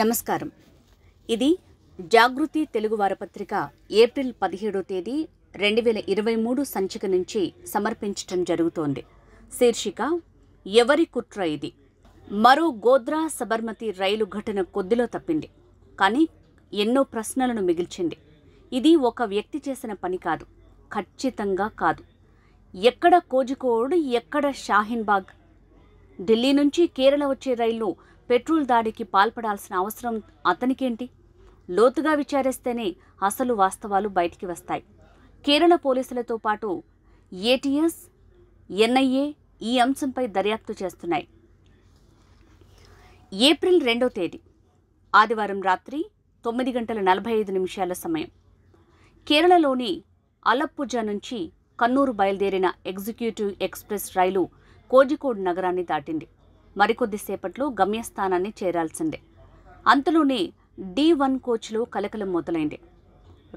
నమస్కారం ఇది జాగృతి తెలుగు వారపత్రిక ఏప్రిల్ పదిహేడో తేదీ రెండు వేల ఇరవై మూడు సంచిక నుంచి సమర్పించటం జరుగుతోంది శీర్షిక ఎవరి కుట్ర ఇది మరో గోద్రా సబర్మతి రైలు ఘటన కొద్దిలో తప్పింది కానీ ఎన్నో ప్రశ్నలను మిగిల్చింది ఇది ఒక వ్యక్తి చేసిన పని కాదు ఖచ్చితంగా కాదు ఎక్కడ కోజికోడ్ ఎక్కడ షాహీన్బాగ్ ఢిల్లీ నుంచి కేరళ వచ్చే రైలు పెట్రోల్ దాడికి పాల్పడాల్సిన అవసరం అతనికేంటి లోతుగా విచారిస్తేనే అసలు వాస్తవాలు బయటికి వస్తాయి కేరళ పోలీసులతో పాటు ఏటీఎస్ ఎన్ఐఏ ఈ అంశంపై దర్యాప్తు చేస్తున్నాయి ఏప్రిల్ రెండో తేదీ ఆదివారం రాత్రి తొమ్మిది గంటల నలభై ఐదు నిమిషాల సమయం కేరళలోని అలప్పుజ నుంచి కన్నూరు బయలుదేరిన ఎగ్జిక్యూటివ్ ఎక్స్ప్రెస్ రైలు కోజికోడ్ నగరాన్ని దాటింది మరికొద్దిసేపట్లో గమ్యస్థానాన్ని చేరాల్సిందే అంతలోనే డి వన్ కోచ్లో కలకలం మొదలైంది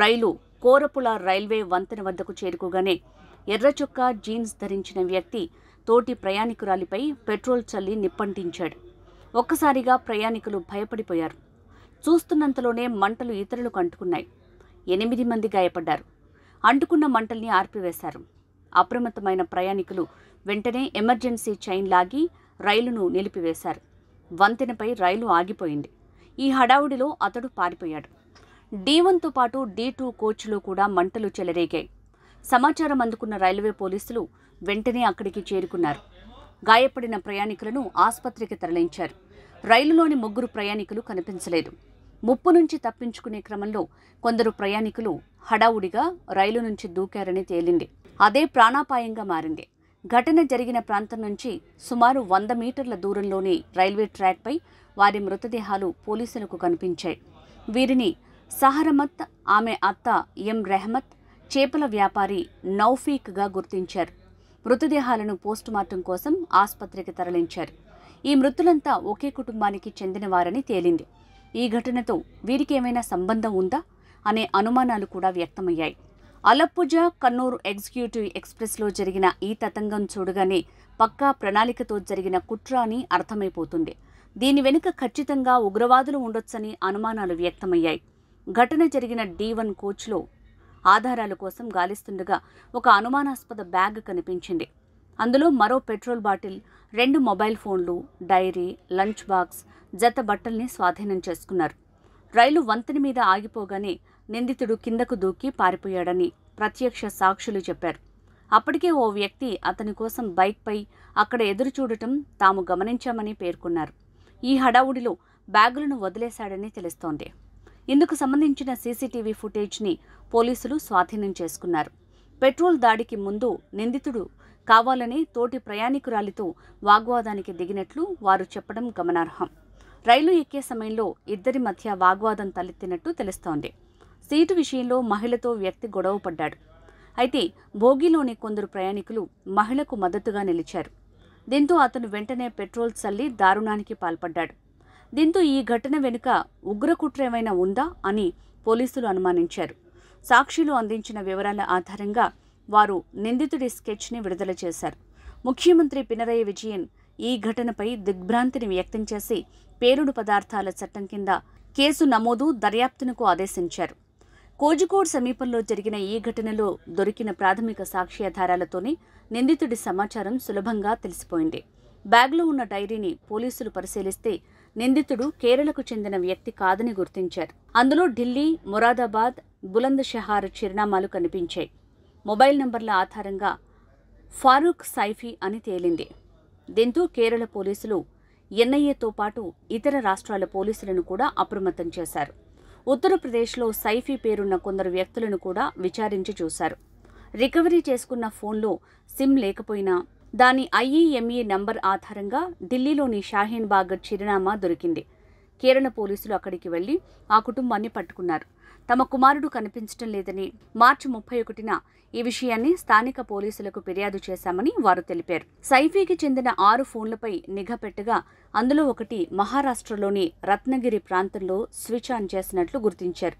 రైలు కోరపుల రైల్వే వంతెన వద్దకు చేరుకోగానే ఎర్రచొక్క జీన్స్ ధరించిన వ్యక్తి తోటి ప్రయాణికురాలిపై పెట్రోల్ చల్లి నిప్పంటించాడు ఒక్కసారిగా ప్రయాణికులు భయపడిపోయారు చూస్తున్నంతలోనే మంటలు ఇతరులకు అంటుకున్నాయి ఎనిమిది మంది గాయపడ్డారు అంటుకున్న మంటల్ని ఆర్పివేశారు అప్రమత్తమైన ప్రయాణికులు వెంటనే ఎమర్జెన్సీ చైన్ లాగి రైలును నిలిపివేశారు వంతెనపై రైలు ఆగిపోయింది ఈ హడావుడిలో అతడు పారిపోయాడు డీ వన్తో పాటు డీ టూ కోచ్లో కూడా మంటలు చెలరేగాయి సమాచారం అందుకున్న రైల్వే పోలీసులు వెంటనే అక్కడికి చేరుకున్నారు గాయపడిన ప్రయాణికులను ఆసుపత్రికి తరలించారు రైలులోని ముగ్గురు ప్రయాణికులు కనిపించలేదు ముప్పు నుంచి తప్పించుకునే క్రమంలో కొందరు ప్రయాణికులు హడావుడిగా రైలు నుంచి దూకారని తేలింది అదే ప్రాణాపాయంగా మారింది ఘటన జరిగిన ప్రాంతం నుంచి సుమారు వంద మీటర్ల దూరంలోనే రైల్వే ట్రాక్పై వారి మృతదేహాలు పోలీసులకు కనిపించాయి వీరిని సహరమత్ ఆమె అత్త ఎం రెహమత్ చేపల వ్యాపారి నౌఫీక్గా గుర్తించారు మృతదేహాలను పోస్టుమార్టం కోసం ఆసుపత్రికి తరలించారు ఈ మృతులంతా ఒకే కుటుంబానికి చెందినవారని తేలింది ఈ ఘటనతో వీరికేమైనా సంబంధం ఉందా అనే అనుమానాలు కూడా వ్యక్తమయ్యాయి అలప్పుజ కన్నూరు ఎగ్జిక్యూటివ్ ఎక్స్ప్రెస్లో జరిగిన ఈ తతంగం చూడగానే పక్కా ప్రణాళికతో జరిగిన కుట్ర అని అర్థమైపోతుంది దీని వెనుక ఖచ్చితంగా ఉగ్రవాదులు ఉండొచ్చని అనుమానాలు వ్యక్తమయ్యాయి ఘటన జరిగిన డి వన్ కోచ్లో ఆధారాల కోసం గాలిస్తుండగా ఒక అనుమానాస్పద బ్యాగ్ కనిపించింది అందులో మరో పెట్రోల్ బాటిల్ రెండు మొబైల్ ఫోన్లు డైరీ లంచ్ బాక్స్ జత బట్టల్ని స్వాధీనం చేసుకున్నారు రైలు వంతెన మీద ఆగిపోగానే నిందితుడు కిందకు దూకి పారిపోయాడని ప్రత్యక్ష సాక్షులు చెప్పారు అప్పటికే ఓ వ్యక్తి అతని కోసం బైక్పై అక్కడ ఎదురు చూడటం తాము గమనించామని పేర్కొన్నారు ఈ హడావుడిలో బ్యాగులను వదిలేశాడని తెలుస్తోంది ఇందుకు సంబంధించిన సీసీటీవీ ఫుటేజ్ని పోలీసులు స్వాధీనం చేసుకున్నారు పెట్రోల్ దాడికి ముందు నిందితుడు కావాలని తోటి ప్రయాణికురాలితో వాగ్వాదానికి దిగినట్లు వారు చెప్పడం గమనార్హం రైలు ఎక్కే సమయంలో ఇద్దరి మధ్య వాగ్వాదం తలెత్తినట్టు తెలుస్తోంది సీటు విషయంలో మహిళతో వ్యక్తి గొడవ పడ్డాడు అయితే భోగిలోని కొందరు ప్రయాణికులు మహిళకు మద్దతుగా నిలిచారు దీంతో అతను వెంటనే పెట్రోల్ చల్లి దారుణానికి పాల్పడ్డాడు దీంతో ఈ ఘటన వెనుక ఉగ్రకుట్ర ఏమైనా ఉందా అని పోలీసులు అనుమానించారు సాక్షులు అందించిన వివరాల ఆధారంగా వారు నిందితుడి స్కెచ్ని విడుదల చేశారు ముఖ్యమంత్రి పినరయి విజయన్ ఈ ఘటనపై దిగ్భ్రాంతిని వ్యక్తం చేసి పేరుడు పదార్థాల చట్టం కింద కేసు నమోదు దర్యాప్తునకు ఆదేశించారు కోజికోడ్ సమీపంలో జరిగిన ఈ ఘటనలో దొరికిన ప్రాథమిక సాక్ష్యాధారాలతోనే నిందితుడి సమాచారం సులభంగా తెలిసిపోయింది బ్యాగ్లో ఉన్న డైరీని పోలీసులు పరిశీలిస్తే నిందితుడు కేరళకు చెందిన వ్యక్తి కాదని గుర్తించారు అందులో ఢిల్లీ మొరాదాబాద్ బులంద్ షహార్ చిరునామాలు కనిపించాయి మొబైల్ నంబర్ల ఆధారంగా ఫారూక్ సైఫీ అని తేలింది దీంతో కేరళ పోలీసులు ఎన్ఐఏతో పాటు ఇతర రాష్ట్రాల పోలీసులను కూడా అప్రమత్తం చేశారు ఉత్తరప్రదేశ్లో సైఫీ పేరున్న కొందరు వ్యక్తులను కూడా విచారించి చూశారు రికవరీ చేసుకున్న ఫోన్లో సిమ్ లేకపోయినా దాని ఐఈఎంఈ నంబర్ ఆధారంగా ఢిల్లీలోని షాహీన్ బాగ్ చిరునామా దొరికింది కేరళ పోలీసులు అక్కడికి వెళ్లి ఆ కుటుంబాన్ని పట్టుకున్నారు తమ కుమారుడు కనిపించడం లేదని మార్చి ముప్పై ఒకటిన ఈ విషయాన్ని స్థానిక పోలీసులకు ఫిర్యాదు చేశామని వారు తెలిపారు సైఫీకి చెందిన ఆరు ఫోన్లపై నిఘా పెట్టగా అందులో ఒకటి మహారాష్ట్రలోని రత్నగిరి ప్రాంతంలో స్విచ్ ఆన్ చేసినట్లు గుర్తించారు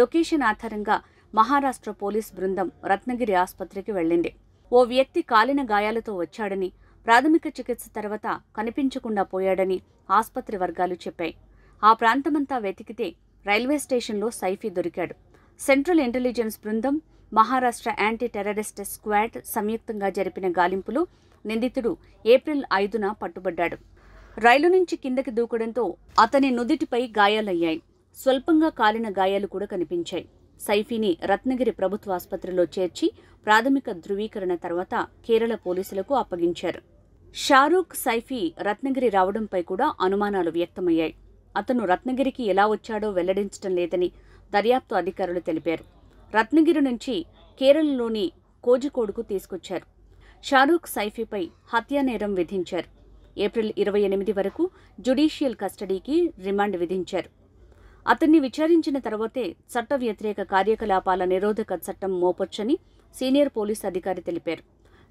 లొకేషన్ ఆధారంగా మహారాష్ట్ర పోలీస్ బృందం రత్నగిరి ఆసుపత్రికి వెళ్లింది ఓ వ్యక్తి కాలిన గాయాలతో వచ్చాడని ప్రాథమిక చికిత్స తర్వాత కనిపించకుండా పోయాడని ఆసుపత్రి వర్గాలు చెప్పాయి ఆ ప్రాంతమంతా వెతికితే రైల్వే స్టేషన్లో సైఫీ దొరికాడు సెంట్రల్ ఇంటెలిజెన్స్ బృందం మహారాష్ట్ర యాంటీ టెర్రరిస్ట్ స్క్వాడ్ సంయుక్తంగా జరిపిన గాలింపులో నిందితుడు ఏప్రిల్ ఐదున పట్టుబడ్డాడు రైలు నుంచి కిందకి దూకడంతో అతని నుదిటిపై గాయాలయ్యాయి స్వల్పంగా కాలిన గాయాలు కూడా కనిపించాయి సైఫీని రత్నగిరి ప్రభుత్వ ఆసుపత్రిలో చేర్చి ప్రాథమిక ధృవీకరణ తర్వాత కేరళ పోలీసులకు అప్పగించారు షారూక్ సైఫీ రత్నగిరి రావడంపై కూడా అనుమానాలు వ్యక్తమయ్యాయి అతను రత్నగిరికి ఎలా వచ్చాడో వెల్లడించడం లేదని దర్యాప్తు అధికారులు తెలిపారు రత్నగిరి నుంచి కేరళలోని కోజికోడుకు తీసుకొచ్చారు షారూక్ సైఫీపై హత్యానేరం విధించారు ఏప్రిల్ ఇరవై ఎనిమిది వరకు జ్యుడీషియల్ కస్టడీకి రిమాండ్ విధించారు అతన్ని విచారించిన తర్వాతే చట్ట వ్యతిరేక కార్యకలాపాల నిరోధక చట్టం మోపొచ్చని సీనియర్ పోలీస్ అధికారి తెలిపారు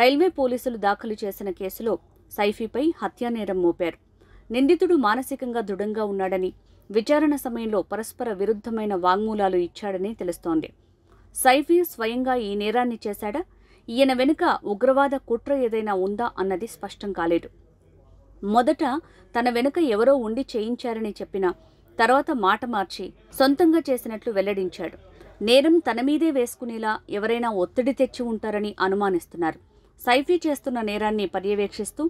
రైల్వే పోలీసులు దాఖలు చేసిన కేసులో సైఫీపై హత్యానేరం మోపారు నిందితుడు మానసికంగా దృఢంగా ఉన్నాడని విచారణ సమయంలో పరస్పర విరుద్ధమైన వాంగ్మూలాలు ఇచ్చాడని తెలుస్తోంది సైఫీ స్వయంగా ఈ నేరాన్ని చేశాడా ఈయన వెనుక ఉగ్రవాద కుట్ర ఏదైనా ఉందా అన్నది స్పష్టం కాలేదు మొదట తన వెనుక ఎవరో ఉండి చేయించారని చెప్పిన తర్వాత మాట మార్చి సొంతంగా చేసినట్లు వెల్లడించాడు నేరం తన మీదే వేసుకునేలా ఎవరైనా ఒత్తిడి తెచ్చి ఉంటారని అనుమానిస్తున్నారు సైఫీ చేస్తున్న నేరాన్ని పర్యవేక్షిస్తూ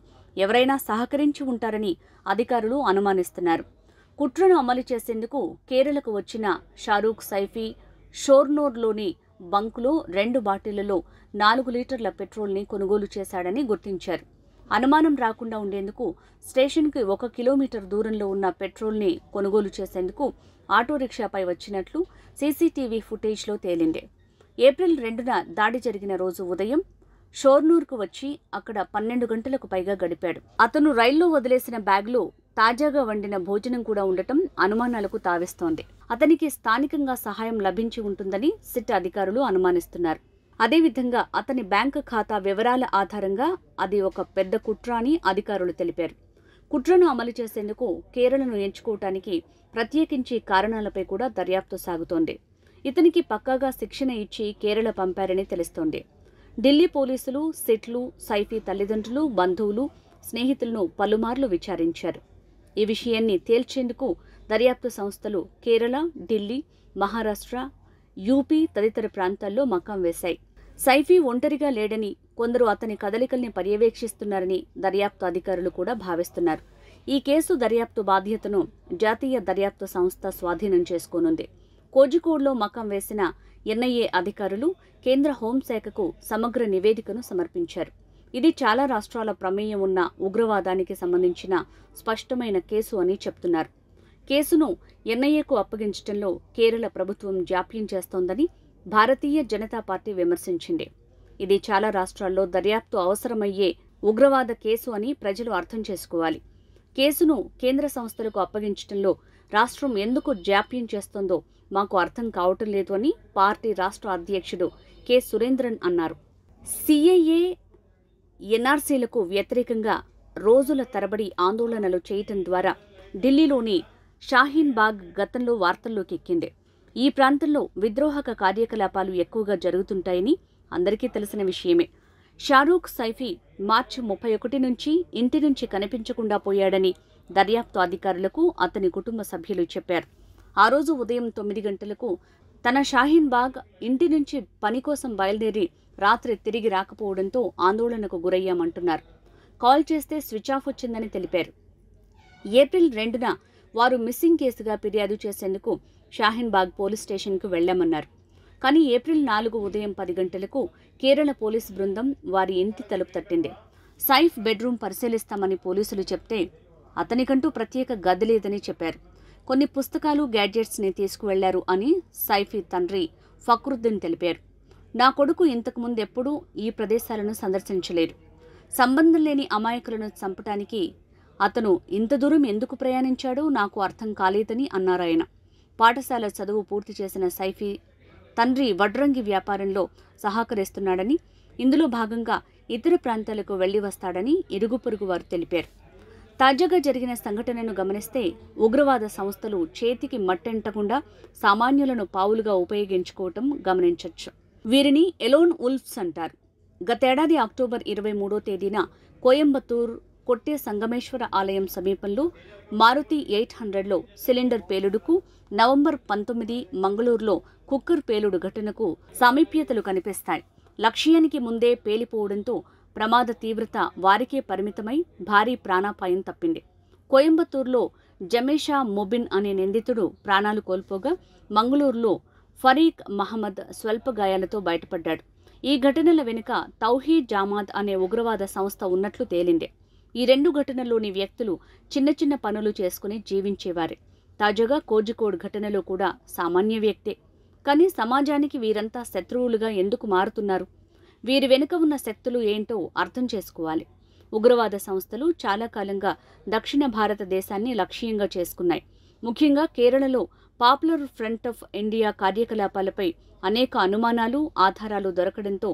ఎవరైనా సహకరించి ఉంటారని అధికారులు అనుమానిస్తున్నారు కుట్రను అమలు చేసేందుకు కేరళకు వచ్చిన షారూక్ సైఫీ షోర్నోర్లోని బంకులో రెండు బాటిళ్లలో నాలుగు లీటర్ల పెట్రోల్ని కొనుగోలు చేశాడని గుర్తించారు అనుమానం రాకుండా ఉండేందుకు స్టేషన్కి ఒక కిలోమీటర్ దూరంలో ఉన్న పెట్రోల్ని కొనుగోలు చేసేందుకు ఆటో రిక్షాపై వచ్చినట్లు సీసీటీవీ ఫుటేజ్లో తేలింది ఏప్రిల్ రెండున దాడి జరిగిన రోజు ఉదయం షోర్నూర్కు వచ్చి అక్కడ పన్నెండు గంటలకు పైగా గడిపాడు అతను రైల్లో వదిలేసిన బ్యాగ్లో తాజాగా వండిన భోజనం కూడా ఉండటం అనుమానాలకు తావిస్తోంది అతనికి స్థానికంగా సహాయం లభించి ఉంటుందని సిట్ అధికారులు అనుమానిస్తున్నారు అదేవిధంగా అతని బ్యాంకు ఖాతా వివరాల ఆధారంగా అది ఒక పెద్ద కుట్ర అని అధికారులు తెలిపారు కుట్రను అమలు చేసేందుకు కేరళను ఎంచుకోవటానికి ప్రత్యేకించి కారణాలపై కూడా దర్యాప్తు సాగుతోంది ఇతనికి పక్కాగా శిక్షణ ఇచ్చి కేరళ పంపారని తెలుస్తోంది ఢిల్లీ పోలీసులు సిట్లు సైఫీ తల్లిదండ్రులు బంధువులు స్నేహితులను పలుమార్లు విచారించారు ఈ విషయాన్ని తేల్చేందుకు దర్యాప్తు సంస్థలు కేరళ ఢిల్లీ మహారాష్ట్ర యూపీ తదితర ప్రాంతాల్లో మకాం వేశాయి సైఫీ ఒంటరిగా లేడని కొందరు అతని కదలికల్ని పర్యవేక్షిస్తున్నారని దర్యాప్తు అధికారులు కూడా భావిస్తున్నారు ఈ కేసు దర్యాప్తు బాధ్యతను జాతీయ దర్యాప్తు సంస్థ స్వాధీనం చేసుకోనుంది కోజికోడ్లో మకం వేసిన ఎన్ఐఏ అధికారులు కేంద్ర హోంశాఖకు సమగ్ర నివేదికను సమర్పించారు ఇది చాలా రాష్ట్రాల ప్రమేయం ఉన్న ఉగ్రవాదానికి సంబంధించిన స్పష్టమైన కేసు అని చెప్తున్నారు కేసును ఎన్ఐఏకు అప్పగించడంలో కేరళ ప్రభుత్వం జాప్యం చేస్తోందని భారతీయ జనతా పార్టీ విమర్శించింది ఇది చాలా రాష్ట్రాల్లో దర్యాప్తు అవసరమయ్యే ఉగ్రవాద కేసు అని ప్రజలు అర్థం చేసుకోవాలి కేసును కేంద్ర సంస్థలకు అప్పగించడంలో రాష్ట్రం ఎందుకు జాప్యం చేస్తోందో మాకు అర్థం కావటం లేదు అని పార్టీ రాష్ట్ర అధ్యక్షుడు కె సురేంద్రన్ అన్నారు సిఐఏ ఎన్ఆర్సీలకు వ్యతిరేకంగా రోజుల తరబడి ఆందోళనలు చేయటం ద్వారా ఢిల్లీలోని షాహీన్ బాగ్ గతంలో వార్తల్లోకి ఎక్కింది ఈ ప్రాంతంలో విద్రోహక కార్యకలాపాలు ఎక్కువగా జరుగుతుంటాయని అందరికీ తెలిసిన విషయమే షారూఖ్ సైఫీ మార్చి ముప్పై ఒకటి నుంచి ఇంటి నుంచి కనిపించకుండా పోయాడని దర్యాప్తు అధికారులకు అతని కుటుంబ సభ్యులు చెప్పారు ఆ రోజు ఉదయం తొమ్మిది గంటలకు తన షాహీన్ బాగ్ ఇంటి నుంచి పని కోసం బయలుదేరి రాత్రి తిరిగి రాకపోవడంతో ఆందోళనకు గురయ్యామంటున్నారు కాల్ చేస్తే స్విచ్ ఆఫ్ వచ్చిందని తెలిపారు ఏప్రిల్ రెండున వారు మిస్సింగ్ కేసుగా ఫిర్యాదు చేసేందుకు షాహీన్ బాగ్ పోలీస్ స్టేషన్కు వెళ్లామన్నారు కానీ ఏప్రిల్ నాలుగు ఉదయం పది గంటలకు కేరళ పోలీస్ బృందం వారి ఇంటి తలుపు తట్టింది సైఫ్ బెడ్రూమ్ పరిశీలిస్తామని పోలీసులు చెప్తే అతనికంటూ ప్రత్యేక గది లేదని చెప్పారు కొన్ని పుస్తకాలు గ్యాడ్జెట్స్ని తీసుకువెళ్లారు అని సైఫీ తండ్రి ఫక్రుద్దీన్ తెలిపారు నా కొడుకు ఎప్పుడూ ఈ ప్రదేశాలను సందర్శించలేదు సంబంధం లేని అమాయకులను చంపటానికి అతను ఇంత దూరం ఎందుకు ప్రయాణించాడో నాకు అర్థం కాలేదని అన్నారాయన పాఠశాల చదువు పూర్తి చేసిన సైఫీ తండ్రి వడ్రంగి వ్యాపారంలో సహకరిస్తున్నాడని ఇందులో భాగంగా ఇతర ప్రాంతాలకు వెళ్లి వస్తాడని ఇరుగు పొరుగు వారు తెలిపారు తాజాగా జరిగిన సంఘటనను గమనిస్తే ఉగ్రవాద సంస్థలు చేతికి మట్టెంటకుండా సామాన్యులను పావులుగా ఉపయోగించుకోవటం గమనించవచ్చు వీరిని ఎలోన్ ఉల్ఫ్స్ అంటారు గతేడాది అక్టోబర్ ఇరవై మూడో తేదీన కోయంబత్తూర్ కొట్టే సంగమేశ్వర ఆలయం సమీపంలో మారుతి ఎయిట్ హండ్రెడ్లో సిలిండర్ పేలుడుకు నవంబర్ పంతొమ్మిది మంగళూరులో కుక్కర్ పేలుడు ఘటనకు సామీప్యతలు కనిపిస్తాయి లక్ష్యానికి ముందే పేలిపోవడంతో ప్రమాద తీవ్రత వారికే పరిమితమై భారీ ప్రాణాపాయం తప్పింది కోయంబత్తూరులో జమేషా మొబిన్ అనే నిందితుడు ప్రాణాలు కోల్పోగా మంగళూరులో ఫరీక్ మహమ్మద్ స్వల్ప గాయాలతో బయటపడ్డాడు ఈ ఘటనల వెనుక తౌహీద్ జామాద్ అనే ఉగ్రవాద సంస్థ ఉన్నట్లు తేలింది ఈ రెండు ఘటనల్లోని వ్యక్తులు చిన్న చిన్న పనులు చేసుకుని జీవించేవారే తాజాగా కోజికోడ్ ఘటనలో కూడా సామాన్య వ్యక్తే కానీ సమాజానికి వీరంతా శత్రువులుగా ఎందుకు మారుతున్నారు వీరి వెనుక ఉన్న శక్తులు ఏంటో అర్థం చేసుకోవాలి ఉగ్రవాద సంస్థలు చాలా కాలంగా దక్షిణ భారతదేశాన్ని లక్ష్యంగా చేసుకున్నాయి ముఖ్యంగా కేరళలో పాపులర్ ఫ్రంట్ ఆఫ్ ఇండియా కార్యకలాపాలపై అనేక అనుమానాలు ఆధారాలు దొరకడంతో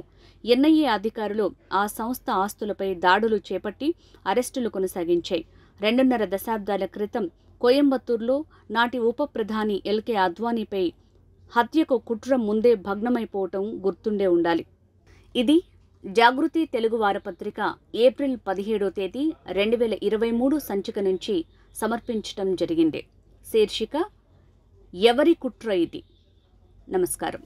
ఎన్ఐఏ అధికారులు ఆ సంస్థ ఆస్తులపై దాడులు చేపట్టి అరెస్టులు కొనసాగించాయి రెండున్నర దశాబ్దాల క్రితం కోయంబత్తూరులో నాటి ఉప ప్రధాని ఎల్కే అద్వానీపై హత్యకు కుట్ర ముందే భగ్నమైపోవటం గుర్తుండే ఉండాలి ఇది జాగృతి తెలుగు వారపత్రిక ఏప్రిల్ పదిహేడో తేదీ రెండు వేల ఇరవై మూడు సంచిక నుంచి సమర్పించటం జరిగింది శీర్షిక ఎవరి కుట్ర ఇది నమస్కారం